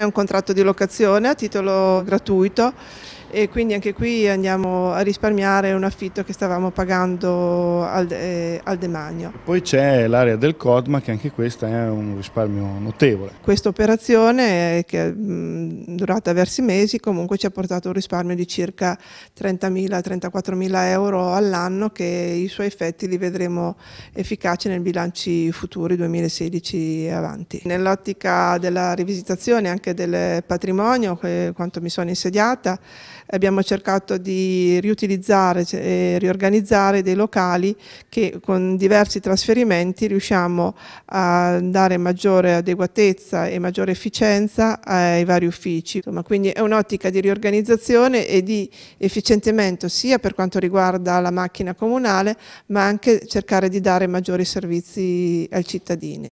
È un contratto di locazione a titolo gratuito e quindi anche qui andiamo a risparmiare un affitto che stavamo pagando al, eh, al demanio. Poi c'è l'area del Codma che anche questa è un risparmio notevole. Questa operazione eh, che è durata versi mesi comunque ci ha portato un risparmio di circa 30.000-34.000 euro all'anno che i suoi effetti li vedremo efficaci nel bilanci futuri 2016 e avanti. Nell'ottica della rivisitazione anche del patrimonio, quanto mi sono insediata, abbiamo cercato di riutilizzare cioè, e riorganizzare dei locali che con diversi trasferimenti riusciamo a dare maggiore adeguatezza e maggiore efficienza ai vari uffici. Insomma, quindi è un'ottica di riorganizzazione e di efficientamento sia per quanto riguarda la macchina comunale ma anche cercare di dare maggiori servizi ai cittadini.